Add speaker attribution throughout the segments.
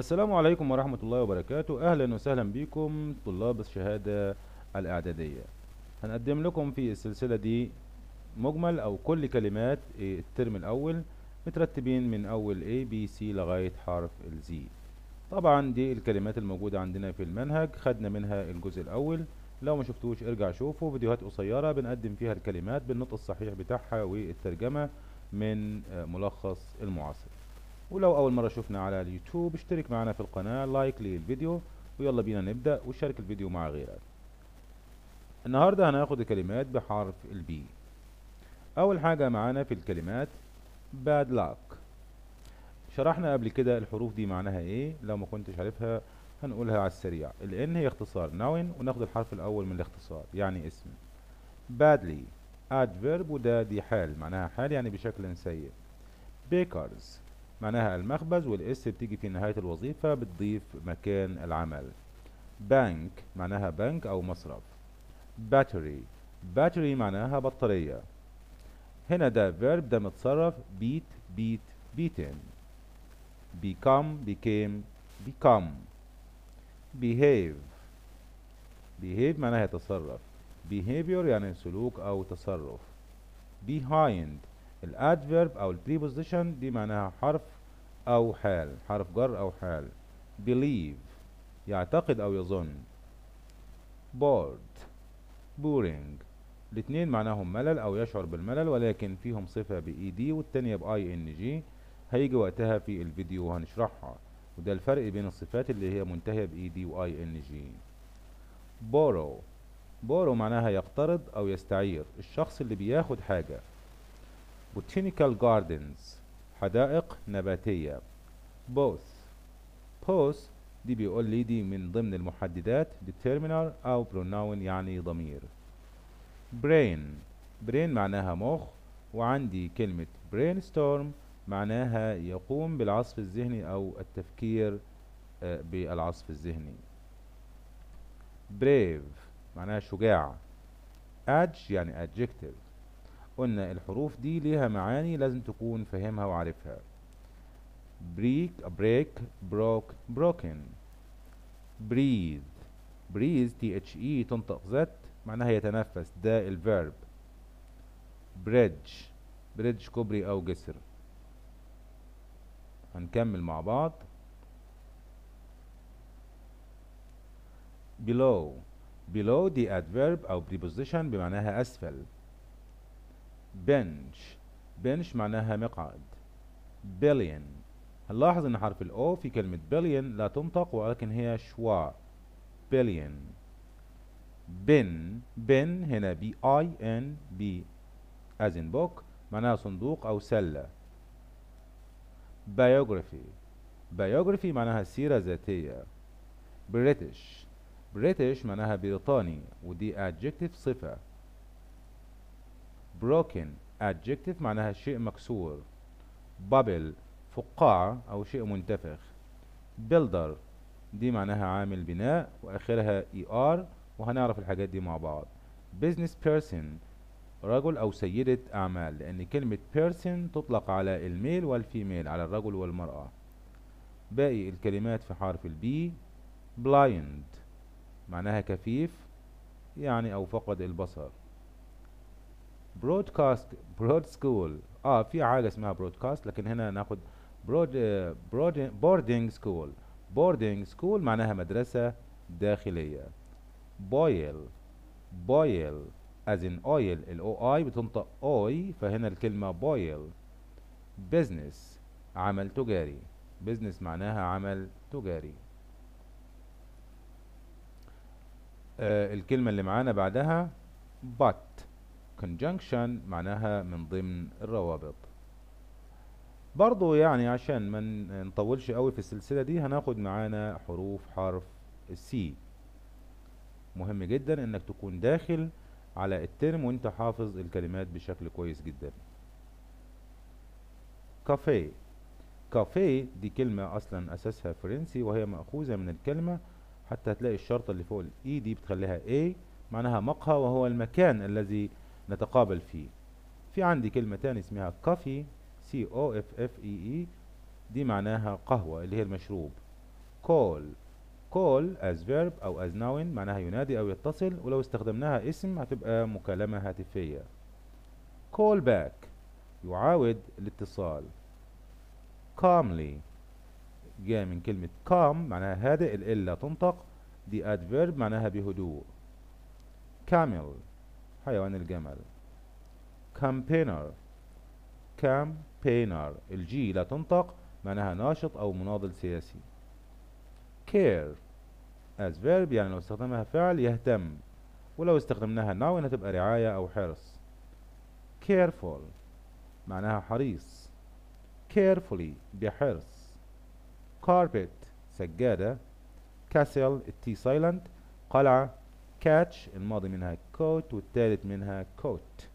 Speaker 1: السلام عليكم ورحمة الله وبركاته أهلا وسهلا بكم طلاب الشهادة الإعدادية هنقدم لكم في السلسلة دي مجمل أو كل كلمات الترم الأول مترتبين من أول A B C لغاية حرف ال Z طبعا دي الكلمات الموجودة عندنا في المنهج خدنا منها الجزء الأول لو ما شفتوش ارجع شوفه فيديوهات قصيرة بنقدم فيها الكلمات بالنطق الصحيح بتاعها والترجمة من ملخص المعاصر ولو اول مره شفنا على اليوتيوب اشترك معنا في القناه لايك للفيديو ويلا بينا نبدا وشارك الفيديو مع غيرك النهارده هناخد الكلمات بحرف البي اول حاجه معانا في الكلمات bad luck شرحنا قبل كده الحروف دي معناها ايه لو ما كنتش عارفها هنقولها على السريع الان هي اختصار noun وناخد الحرف الاول من الاختصار يعني اسم badly adverb وده دي حال معناها حال يعني بشكل سيء بيكرز معناها المخبز والاس بتيجي في نهاية الوظيفة بتضيف مكان العمل بنك معناها بنك أو مصرف باتري باتري معناها بطارية هنا ده فيرب ده متصرف بيت بيت بيتن become became become behave behave معناها يتصرف behavior يعني سلوك أو تصرف behind الادفيرب او البريبوزيشن دي معناها حرف او حال حرف جر او حال believe يعتقد او يظن bored boring الاتنين معناهم ملل او يشعر بالملل ولكن فيهم صفة بإي دي e والتانية بأي إن جي هيجي وقتها في الفيديو وهنشرحها وده الفرق بين الصفات اللي هي منتهية بإي دي وأي إن جي borrow borrow معناها يقترض أو يستعير الشخص اللي بياخد حاجة botanical gardens حدائق نباتية both both دي بيقول لي دي من ضمن المحددات determiner أو pronoun يعني ضمير brain brain معناها مخ وعندي كلمة brainstorm معناها يقوم بالعصف الذهني أو التفكير آه، بالعصف الذهني brave معناها شجاع edge يعني adjective قلنا الحروف دي ليها معاني لازم تكون فاهمها وعارفها بريك بريك بروك بروكن بريذ بريذ تي اتش اي تنطق ذات معناها يتنفس ده الفيرب بريدج بريدج كوبري او جسر هنكمل مع بعض below below دي adverb او preposition بمعناها اسفل بنش بنش معناها مقعد بليون هنلاحظ ان حرف الاو في كلمة بليون لا تنطق ولكن هي شوا بليون بن بن هنا بي اي ان بي as in book معناها صندوق او سلة بايوغرافي بايوغرافي معناها سيرة ذاتية بريتش بريتش معناها بريطاني ودي adjective صفة broken adjective معناها شيء مكسور bubble فقاعة أو شيء منتفخ builder دي معناها عامل بناء وآخرها er وهنعرف الحاجات دي مع بعض business person رجل أو سيدة أعمال لأن كلمة person تطلق على الميل والفيميل على الرجل والمرأة باقي الكلمات في حرف البي blind معناها كفيف يعني أو فقد البصر برودكاست برود سكول اه في عاده اسمها برودكاست لكن هنا ناخد برود برود بوردنج سكول بوردنج سكول معناها مدرسه داخليه بويل بويل as in oil الاو اي بتنطق اي فهنا الكلمه بويل بزنس عمل تجاري بزنس معناها عمل تجاري آه الكلمه اللي معانا بعدها but conjunction معناها من ضمن الروابط برضو يعني عشان ما نطولش قوي في السلسلة دي هناخد معانا حروف حرف السي مهم جدا انك تكون داخل على الترم وانت حافظ الكلمات بشكل كويس جدا كافيه كافيه دي كلمة اصلا اساسها فرنسي وهي مأخوذة من الكلمة حتى هتلاقي الشرطة اللي فوق الاي e دي بتخليها اي معناها مقهى وهو المكان الذي نتقابل فيه في عندي كلمة تاني اسمها كافي سي او اف اف اي اي دي معناها قهوة اللي هي المشروب call call as verb او as noun معناها ينادي او يتصل ولو استخدمناها اسم هتبقى مكالمة هاتفية كول باك يعاود الاتصال calmly جاء من كلمة calm معناها هادئ الا تنطق دي adverb معناها بهدوء camel حيوان الجمل كامبينر كامبينر الجي لا تنطق معناها ناشط أو مناضل سياسي care as verb يعني لو استخدمها فعل يهتم ولو استخدمناها ناون هتبقى رعاية أو حرص careful معناها حريص carefully بحرص carpet سجادة castle التي silent قلعة كاتش الماضي منها كوت والثالث منها كوت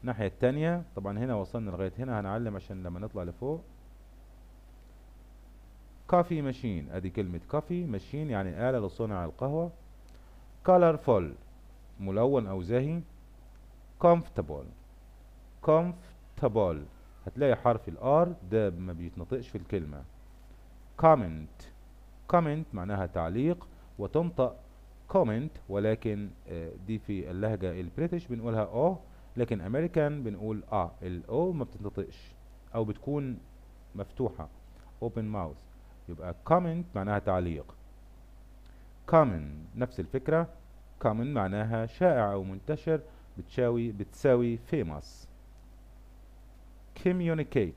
Speaker 1: الناحية التانية طبعا هنا وصلنا لغاية هنا هنعلم عشان لما نطلع لفوق كافي ماشين ادي كلمة كافي ماشين يعني آلة لصنع القهوة colorful ملون او زاهي comfortable comfortable هتلاقي حرف الار ده ما بيتنطقش في الكلمة comment comment معناها تعليق وتنطق كومنت ولكن آه، دي في اللهجة البريتش بنقولها او لكن امريكان بنقول اه الاو ما بتنطقش او بتكون مفتوحة اوبن ماوث يبقى كومنت معناها تعليق كومن نفس الفكرة كومن معناها شائع او منتشر بتساوي بتساوي فيموس كوميونيكيت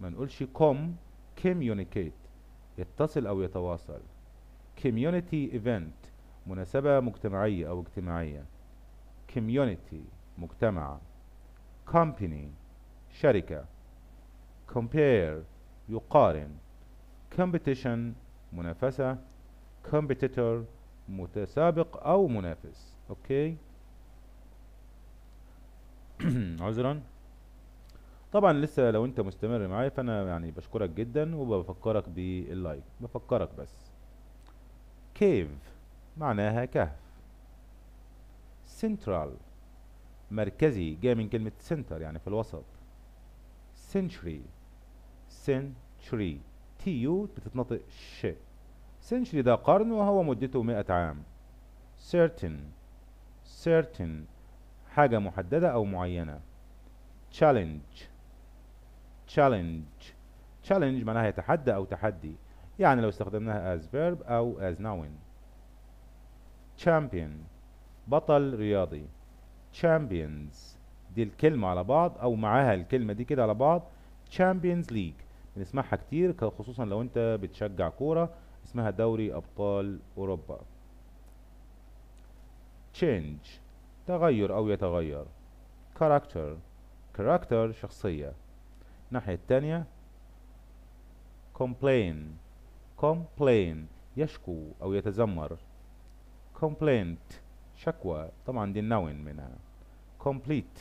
Speaker 1: ما نقولش كوم كوميونيكيت يتصل او يتواصل كوميونيتي ايفنت مناسبة مجتمعية أو اجتماعية community مجتمع company شركة compare يقارن competition منافسة competitor متسابق أو منافس أوكي عذرا طبعا لسه لو انت مستمر معايا فانا يعني بشكرك جدا وبفكرك باللايك بفكرك بس كيف معناها كهف سنترال مركزي جاي من كلمة سنتر يعني في الوسط سنشري سنشري تي يو بتتنطق ش سنشري ده قرن وهو مدته مئة عام سيرتن سيرتن حاجة محددة أو معينة تشالنج تشالنج تشالنج معناها يتحدى أو تحدي يعني لو استخدمناها as verb أو as noun champion بطل رياضي champions دي الكلمة على بعض أو معاها الكلمة دي كده على بعض champions league بنسمعها كتير خصوصا لو أنت بتشجع كورة اسمها دوري أبطال أوروبا change تغير أو يتغير character character شخصية الناحية التانية complain complain يشكو أو يتذمر complaint شكوى طبعا دي النون منها complete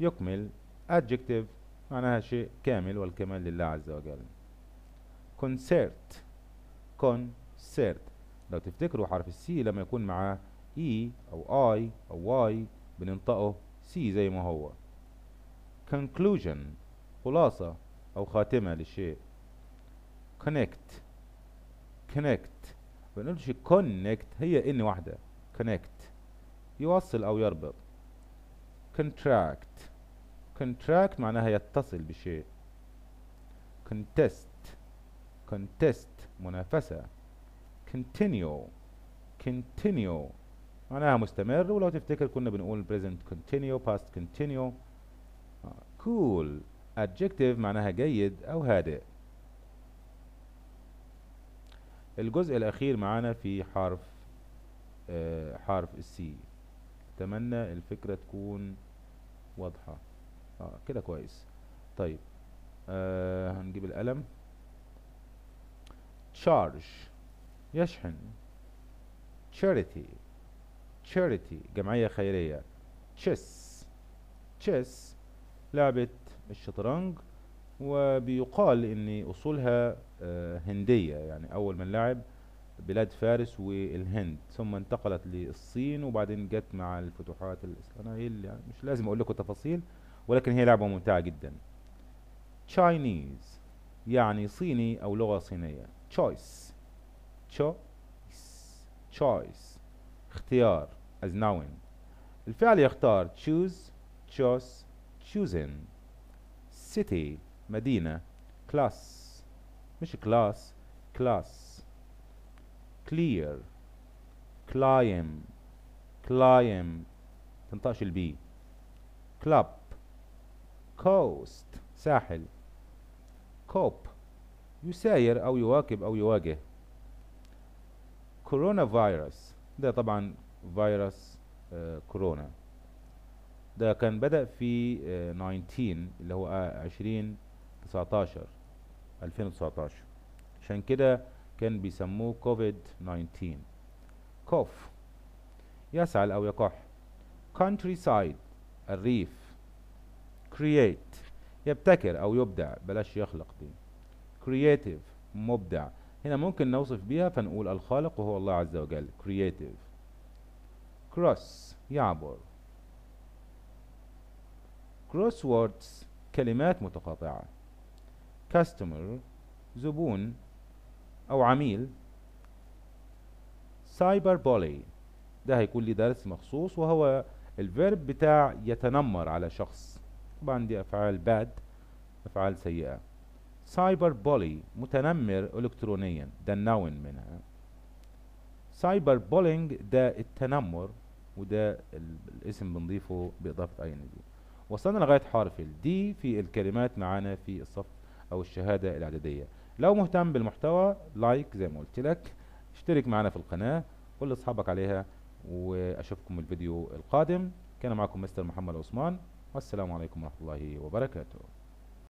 Speaker 1: يكمل adjective معناها شيء كامل والكمال لله عز وجل concert concert لو تفتكروا حرف السي لما يكون معاه اي e او اي او واي بننطقه سي زي ما هو conclusion خلاصة او خاتمة للشيء connect connect ما بنقولش كونكت هي ان واحده كونكت يوصل او يربط كونتراكت كونتراكت معناها يتصل بشيء كونتست كونتست منافسة كونتينيو كونتينيو معناها مستمر ولو تفتكر كنا بنقول present continue past continue آه، cool adjective معناها جيد أو هادئ الجزء الأخير معانا في حرف آه حرف السي أتمنى الفكرة تكون واضحة آه كده كويس طيب آه هنجيب القلم تشارج يشحن charity charity جمعية خيرية chess chess لعبة الشطرنج وبيقال ان اصولها آه، هندية يعني أول من لعب بلاد فارس والهند ثم انتقلت للصين وبعدين جت مع الفتوحات الإسلامية يعني مش لازم أقول لكم تفاصيل ولكن هي لعبة ممتعة جدا Chinese يعني صيني أو لغة صينية choice choice choice اختيار as noun الفعل يختار choose chose chosen city مدينة class مش كلاس كلاس كلير كلايم كلايم تنطقش البي كلاب كوست ساحل كوب يساير أو يواكب أو يواجه كورونا فيروس ده طبعا فيروس آه كورونا ده كان بدأ في آه 19 اللي هو آه 20 19 2019 عشان كده كان بيسموه كوفيد 19 كوف يسعل أو يقح سايد الريف create يبتكر أو يبدع بلاش يخلق دي creative مبدع هنا ممكن نوصف بيها فنقول الخالق وهو الله عز وجل creative cross يعبر ووردز كلمات متقاطعة كاستمر زبون أو عميل سايبر بولي ده هيكون ليه درس مخصوص وهو الفيرب بتاع يتنمر على شخص طبعا دي أفعال باد أفعال سيئة سايبر بولي متنمر إلكترونيا ده النون منها سايبر بولينج ده التنمر وده الاسم بنضيفه بإضافة اي ان دي وصلنا لغاية حرف الدي في الكلمات معانا في الصف او الشهاده الاعداديه لو مهتم بالمحتوى لايك زي ما قلت لك اشترك معنا في القناه كل اصحابك عليها واشوفكم الفيديو القادم كان معكم مستر محمد عثمان والسلام عليكم ورحمه الله وبركاته